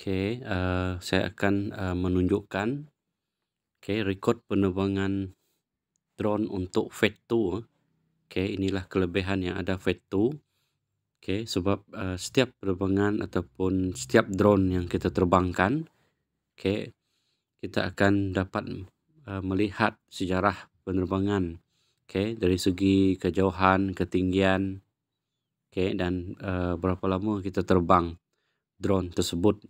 Okay, uh, eh, saya akan uh, menunjukkan okay, rekod penerbangan drone untuk FAT2. Eh. Okay, inilah kelebihan yang ada FAT2. Okay, sebab uh, setiap penerbangan ataupun setiap drone yang kita terbangkan, okay, kita akan dapat uh, melihat sejarah penerbangan. Okay, dari segi kejauhan, ketinggian okay, dan uh, berapa lama kita terbang drone tersebut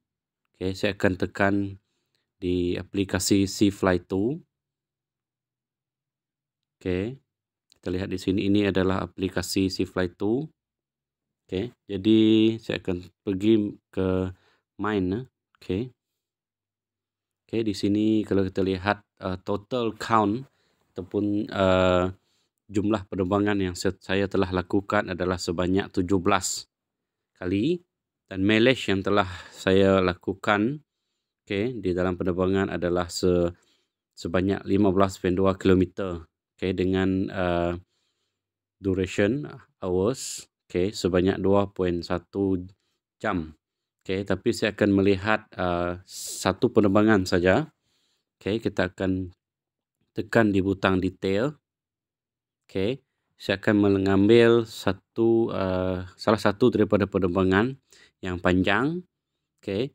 Okay, saya akan tekan di aplikasi C-Fly 2. Okay, kita lihat di sini ini adalah aplikasi C-Fly 2. Okay, jadi saya akan pergi ke mine. Eh. Okay. Okay, di sini kalau kita lihat uh, total count ataupun uh, jumlah penerbangan yang saya telah lakukan adalah sebanyak 17 kali dan mileage yang telah saya lakukan okay, di dalam penerbangan adalah se, sebanyak 15.2 km okay, dengan uh, duration uh, hours okay, sebanyak 2.1 jam. Okay, tapi saya akan melihat uh, satu penerbangan saja. Okay, kita akan tekan di butang detail. Okay, saya akan mengambil satu uh, salah satu daripada penerbangan yang panjang okay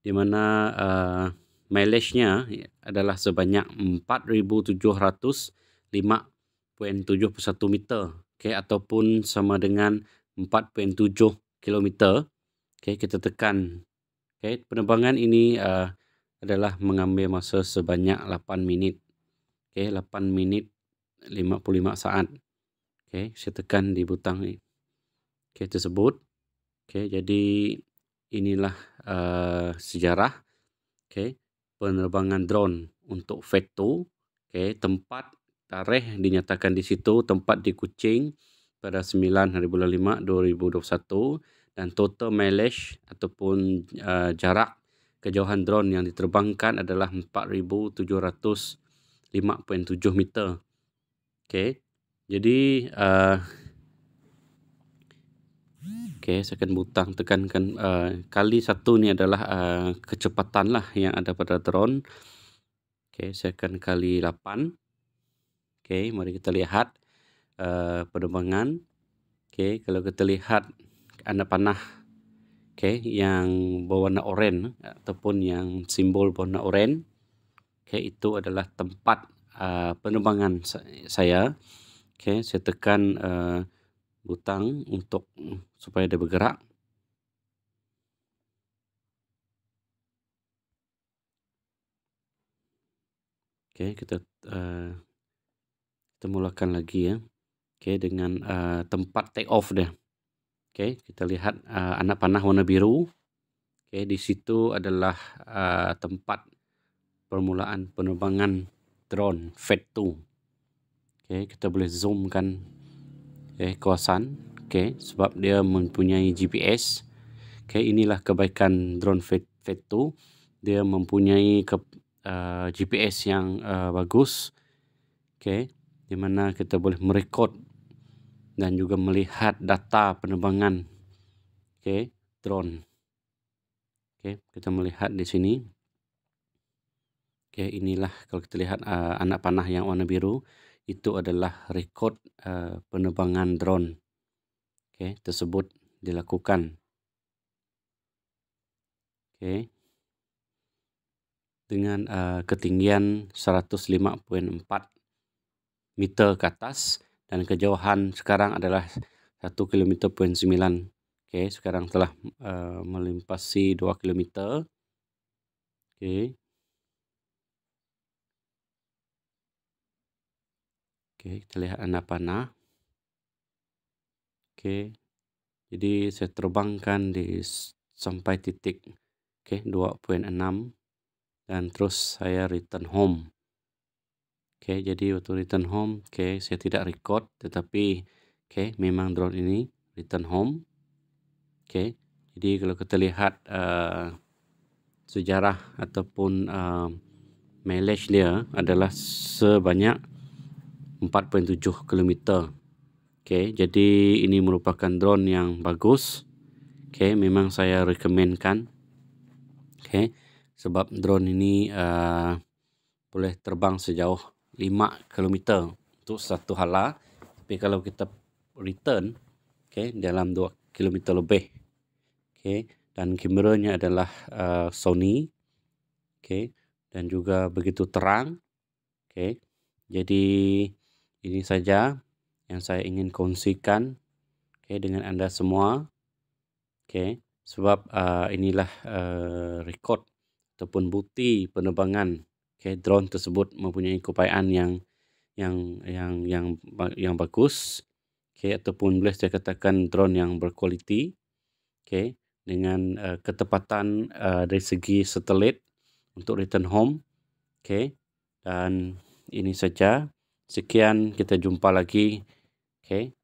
di mana uh, mileage-nya adalah sebanyak 4705.71 meter okay ataupun sama dengan 4.7 kilometer okay kita tekan okay penerbangan ini uh, adalah mengambil masa sebanyak 8 minit okay 8 minit 55 saat okay saya tekan di butang ini okay tersebut Okay, jadi inilah uh, sejarah okay, penerbangan drone untuk Veto. Okay, tempat tarikh dinyatakan di situ, tempat di Kuching pada 9 hari bulan 5 2021 dan total mileage ataupun uh, jarak kejauhan drone yang diterbangkan adalah 4,705.7 meter. Okay. Jadi, uh, Okay, saya akan butang tekankan uh, kali satu ni adalah uh, kecepatan lah yang ada pada drone. Okay, saya akan kali lapan. Okay, mari kita lihat uh, penerbangan. Okay, kalau kita lihat anda panah okay, yang berwarna oren ataupun yang simbol berwarna oren. Okay, itu adalah tempat uh, penerbangan saya. Okay, saya tekan uh, butang untuk mm, supaya dia bergerak Oke, okay, kita uh, kita mulakan lagi ya. Oke, dengan uh, tempat take off deh. Oke, kita lihat uh, anak panah warna biru. Oke, di situ adalah uh, tempat permulaan penerbangan drone Fed 2. Oke, kita boleh zoomkan eh, kawasan okay, sebab dia mempunyai GPS okay, inilah kebaikan drone Fed 2 dia mempunyai ke, uh, GPS yang uh, bagus okay, di mana kita boleh merekod dan juga melihat data penerbangan okay, drone okay, kita melihat di sini Okay, inilah kalau kita lihat uh, anak panah yang warna biru itu adalah rekod uh, eh, penerbangan drone okay, tersebut dilakukan. Okay. Dengan uh, ketinggian 105.4 meter ke atas dan kejauhan sekarang adalah 1 km.9. Okay, sekarang telah uh, melimpasi 2 km. Okay. Oke, kita lihat anak panah. Oke, jadi saya terbangkan di sampai titik oke okay, 2.6 dan terus saya return home. Oke, okay, jadi waktu return home, oke okay, saya tidak record tetapi oke okay, memang drone ini return home. Oke, okay, jadi kalau kita lihat uh, sejarah ataupun uh, mileage dia adalah sebanyak 4.7 km. Okey, jadi ini merupakan drone yang bagus. Okey, memang saya rekomenkan. Okey, sebab drone ini uh, boleh terbang sejauh 5 km untuk satu hala. Tapi kalau kita return, okey, dalam 2 km lebih. Okey, dan kameranya adalah uh, Sony. Okey, dan juga begitu terang. Okey. Jadi ini saja yang saya ingin kongsikan okay, dengan anda semua. Okay, sebab uh, inilah uh, rekod ataupun bukti penerbangan okay, drone tersebut mempunyai keupayaan yang yang yang yang yang bagus okay, ataupun boleh saya katakan drone yang berkualiti okay, dengan uh, ketepatan uh, dari segi satelit untuk return home okay, dan ini saja Sekian, kita jumpa lagi. Okay.